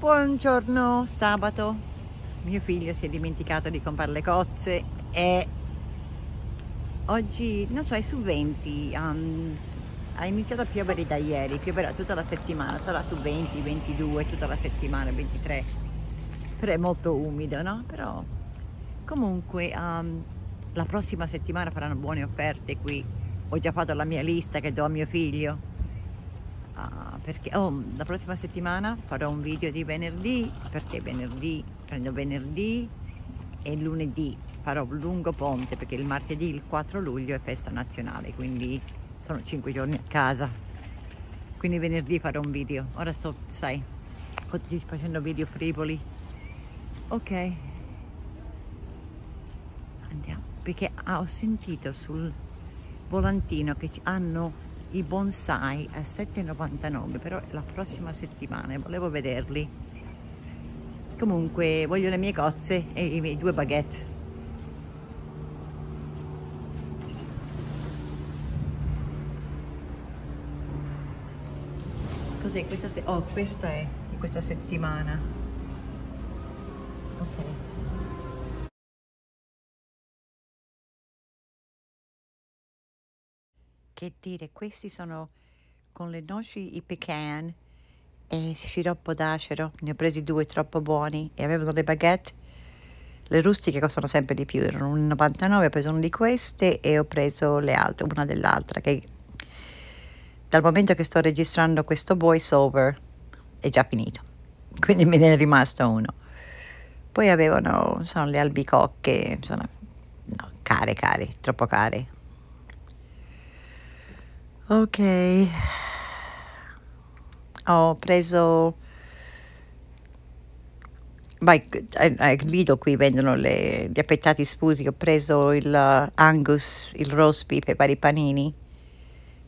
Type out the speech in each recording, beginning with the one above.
Buongiorno, sabato. Mio figlio si è dimenticato di comprare le cozze e oggi, non so, è su 20. Um, ha iniziato a piovere da ieri, pioverà tutta la settimana, sarà su 20, 22, tutta la settimana, 23. Però è molto umido, no? Però comunque um, la prossima settimana faranno buone offerte qui. Ho già fatto la mia lista che do a mio figlio uh, perché oh, la prossima settimana farò un video di venerdì perché venerdì prendo venerdì e lunedì farò un lungo ponte perché il martedì il 4 luglio è festa nazionale quindi sono 5 giorni a casa quindi venerdì farò un video ora sto sai facendo video frivoli ok andiamo perché ah, ho sentito sul volantino che hanno i bonsai a 7,99 però la prossima settimana eh, volevo vederli comunque voglio le mie cozze e i miei due baguette cos'è questa se oh questa è di questa settimana ok che dire, questi sono con le noci i pecan e sciroppo d'acero, ne ho presi due troppo buoni e avevano le baguette, le rustiche costano sempre di più, erano 1,99, ho preso una di queste e ho preso le altre, una dell'altra, che dal momento che sto registrando questo voice over è già finito, quindi me ne è rimasto uno. Poi avevano, sono le albicocche, sono no, care, care, troppo care, Ok, ho preso... Vai, a qui vendono le, gli appettati sfusi, ho preso il Angus, il roast beef per i panini.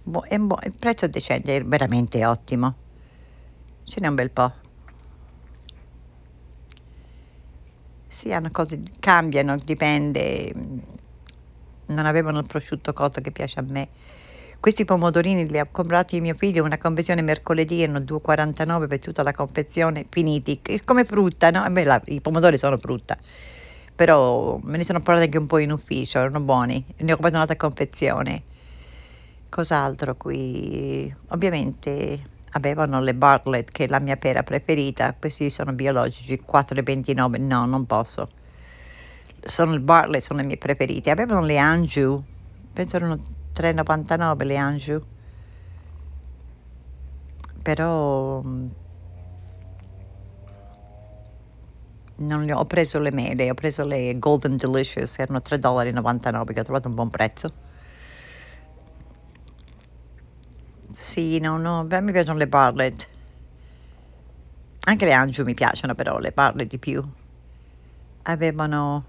Bo- bo- il prezzo è decente, è veramente ottimo. Ce n'è un bel po'. Sì, hanno cose, cambiano, dipende. Non avevano il prosciutto cotto che piace a me questi pomodorini li ha comprati mio figlio, una confezione mercoledì, erano 2,49 per tutta la confezione, finiti, come frutta, no? Beh, la, i pomodori sono frutta, però me ne sono portati anche un po' in ufficio, erano buoni, ne ho comprati un'altra confezione. Cos'altro qui? Ovviamente avevano le Bartlett, che è la mia pera preferita, questi sono biologici, 4,29, no, non posso. Sono le Bartlett, sono le mie preferite. Avevano le Anju, penso erano 3,99 le Anjou però mm, non le ho preso le mele ho preso le Golden Delicious erano 3,99 dollari che ho trovato un buon prezzo sì non ho, beh, mi piacciono le Barlet anche le Anjou mi piacciono però le Barlet di più avevano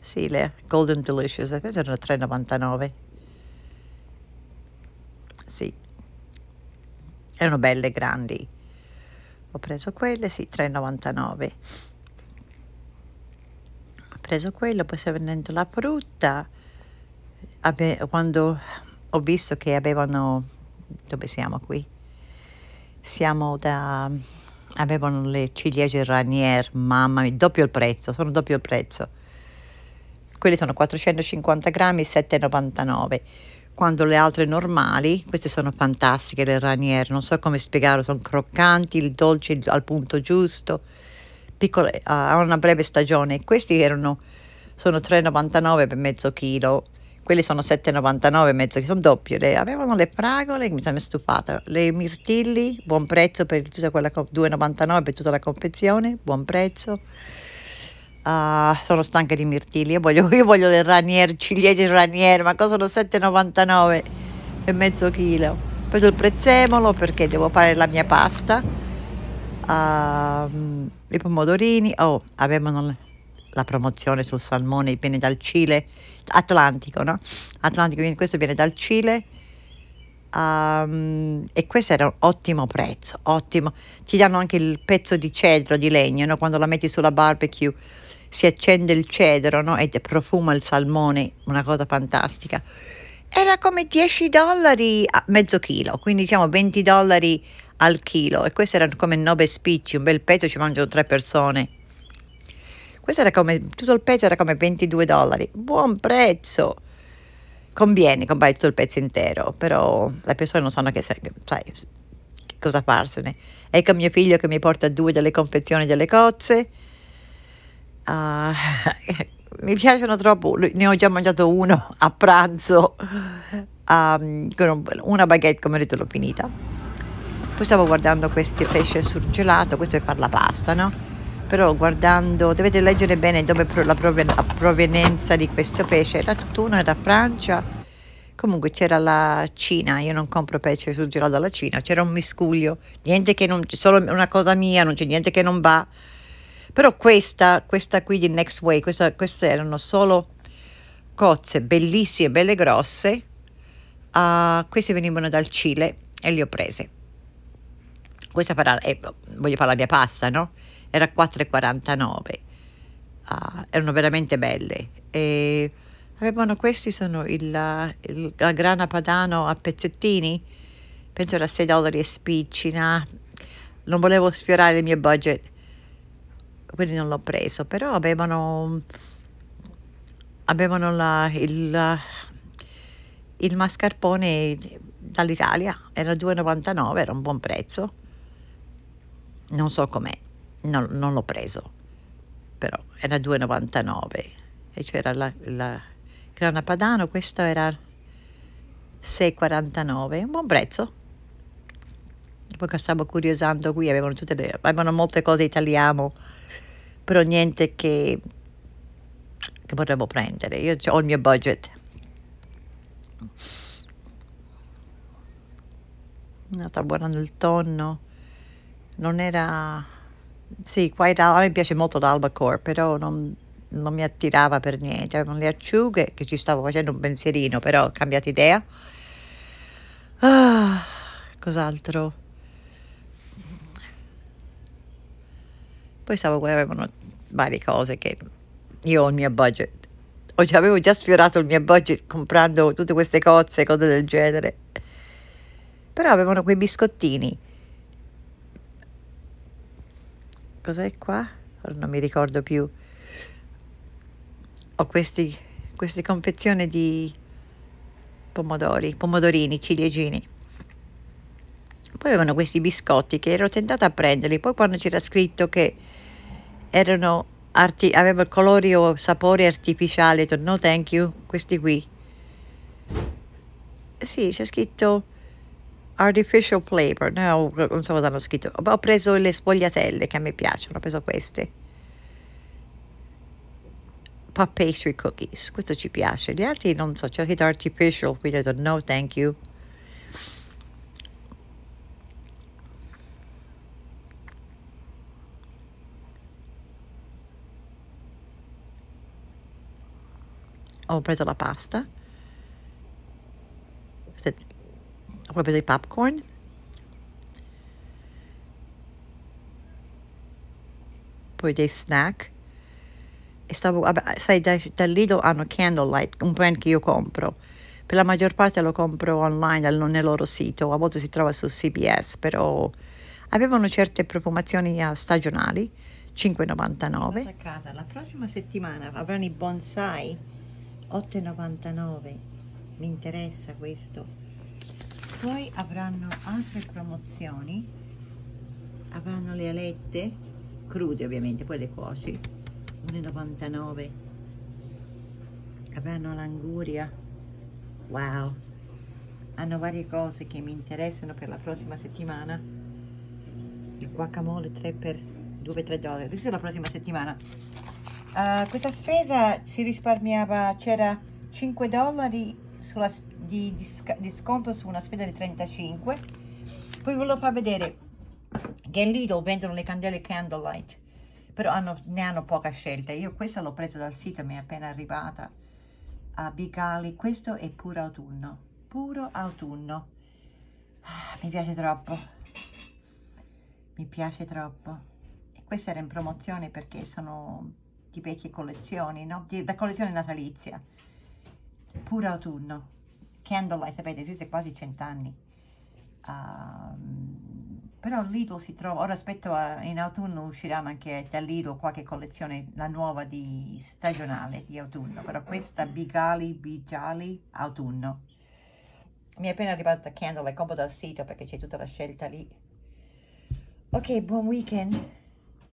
sì le Golden Delicious queste erano 3,99 erano belle grandi ho preso quelle sì 3,99 ho preso quello poi stavo vendendo la frutta quando ho visto che avevano dove siamo qui siamo da avevano le ciliegie ranier mamma mia doppio il prezzo sono doppio il prezzo quelli sono 450 grammi 7,99 quando le altre normali, queste sono fantastiche le raniere, non so come spiegarlo, sono croccanti, dolci al punto giusto, piccole, a ah, una breve stagione. Questi erano, sono 3,99 per mezzo chilo, quelli sono 7,99 mezzo chilo, sono doppie le, avevano le fragole mi sono stufata le mirtilli buon prezzo per tutta quella 2,99 per tutta la confezione buon prezzo Uh, sono stanca di mirtilli, io voglio, io voglio del ranier, ciliegie ranier, ma cosa sono 7,99 e mezzo chilo. Ho preso il prezzemolo perché devo fare la mia pasta, uh, i pomodorini, oh, avevano la promozione sul salmone, viene dal Cile, Atlantico, no? Atlantico, quindi questo viene dal Cile. Um, e questo era un ottimo prezzo, ottimo. Ti danno anche il pezzo di cedro di legno no? quando la metti sulla barbecue si accende il cedro no? e profuma il salmone, una cosa fantastica. Era come 10 dollari a mezzo chilo, quindi diciamo 20 dollari al chilo e questo era come 9 spicci, un bel pezzo ci mangiano tre persone. Questo era come, tutto il pezzo era come 22 dollari, buon prezzo. Conviene comprare tutto il pezzo intero, però le persone non sanno che, sai, che cosa farsene. Ecco mio figlio che mi porta due delle confezioni delle cozze uh, mi piacciono troppo, ne ho già mangiato uno a pranzo um, una baguette, come ho detto, l'ho finita. Poi stavo guardando questi pesce surgelato, questo è per la pasta, no? Però guardando, dovete leggere bene dove la provenienza di questo pesce, era tutto uno, era Francia, comunque c'era la Cina, io non compro pesce surgelato dalla Cina, c'era un miscuglio, niente che non, solo una cosa mia, non c'è niente che non va. Però questa, questa qui di Next Way, questa, queste erano solo cozze bellissime, belle grosse. Uh, queste venivano dal Cile e le ho prese. Questa farà, eh, voglio fare la mia pasta, no? Era 4,49. Uh, ah, erano veramente belle. E avevano questi, sono il, il, la grana padano a pezzettini, penso era 6 dollari e spicci. Nah. Non volevo sfiorare il mio budget quindi non l'ho preso, però avevano, avevano la, il, il mascarpone dall'Italia, era 2,99, era un buon prezzo, non so com'è, non, non l'ho preso, però era 2,99 e c'era la, la grana padano, questo era 6,49, un buon prezzo poi stavo curiosando qui avevano, le, avevano molte cose italiano però niente che, che potremmo prendere. Io ho il mio budget. No, sto guardando il tonno. Non era... Sì, qua a me piace molto l'albacore, però non, non mi attirava per niente. Avevano le acciughe, che ci stavo facendo un pensierino, però ho cambiato idea. Ah, cos'altro? Poi stavo guardando varie cose che io ho il mio budget. Oggi avevo già sfiorato il mio budget comprando tutte queste cozze, cose del genere. Però avevano quei biscottini. Cos'è qua? Ora non mi ricordo più. Ho questi, queste confezioni di pomodori, pomodorini, ciliegini poi avevano questi biscotti che ero tentata a prenderli, poi quando c'era scritto che erano arti- avevano colori o sapori artificiali, no thank you, questi qui. Sì, c'è scritto artificial flavor, no, non so cosa hanno scritto. Ho preso le spogliatelle che a me piacciono, ho preso queste. Pop pastry cookies, questo ci piace. Gli altri non so, c'è scritto artificial, quindi ho detto no thank you. ho preso la pasta, ho preso i popcorn, poi dei snack e stavo, sai, da, da Lido hanno Candlelight, un brand che io compro. Per la maggior parte lo compro online nel loro sito, a volte si trova su CBS, però avevano certe profumazioni eh, stagionali, 5,99. A casa, la prossima settimana avranno i bonsai 8,99 mi interessa questo poi avranno altre promozioni avranno le alette crude ovviamente poi le cuoci 1,99 avranno l'anguria wow hanno varie cose che mi interessano per la prossima settimana il guacamole 3 per 2-3 dollari questa è la prossima settimana Uh, questa spesa si risparmiava, c'era 5 dollari sulla, di, di, di, sconto su una spesa di 35. Poi volevo far vedere che in Lido vendono le candele Candlelight, però hanno, ne hanno poca scelta. Io questa l'ho presa dal sito, mi è appena arrivata a Bigali. Questo è puro autunno, puro autunno. Ah, mi piace troppo, mi piace troppo. E questa era in promozione perché sono di vecchie collezioni, no? Di, da collezione natalizia. Pure autunno. Candlelight, sapete, esiste quasi cent'anni. Um, però Lidl si trova, ora aspetto a, eh, in autunno usciranno anche da Lidl qualche collezione, la nuova di stagionale di autunno, però questa Bigali, Bigali, autunno. Mi è appena arrivata Candlelight, compro dal sito perché c'è tutta la scelta lì. Ok, buon weekend.